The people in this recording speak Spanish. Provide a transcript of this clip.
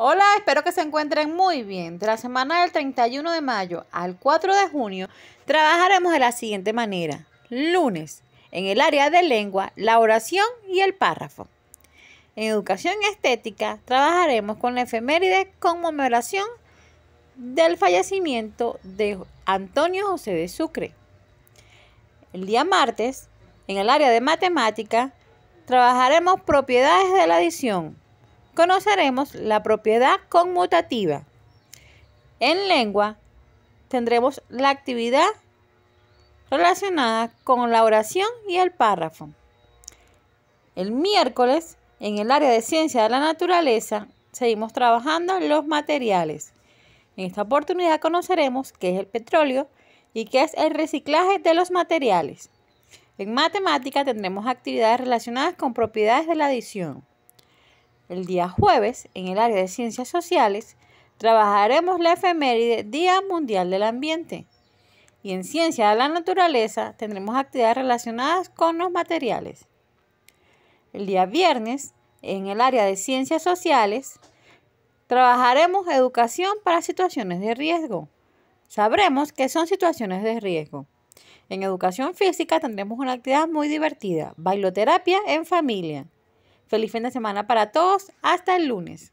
Hola, espero que se encuentren muy bien. De la semana del 31 de mayo al 4 de junio trabajaremos de la siguiente manera. Lunes, en el área de lengua, la oración y el párrafo. En educación estética trabajaremos con la efeméride conmemoración del fallecimiento de Antonio José de Sucre. El día martes, en el área de matemática, trabajaremos propiedades de la adición conoceremos la propiedad conmutativa. En lengua tendremos la actividad relacionada con la oración y el párrafo. El miércoles, en el área de ciencia de la naturaleza, seguimos trabajando los materiales. En esta oportunidad conoceremos qué es el petróleo y qué es el reciclaje de los materiales. En matemática tendremos actividades relacionadas con propiedades de la adición. El día jueves, en el área de ciencias sociales, trabajaremos la efeméride Día Mundial del Ambiente. Y en Ciencia de la Naturaleza tendremos actividades relacionadas con los materiales. El día viernes, en el área de Ciencias Sociales, trabajaremos educación para situaciones de riesgo. Sabremos qué son situaciones de riesgo. En educación física tendremos una actividad muy divertida, bailoterapia en familia. Feliz fin de semana para todos. Hasta el lunes.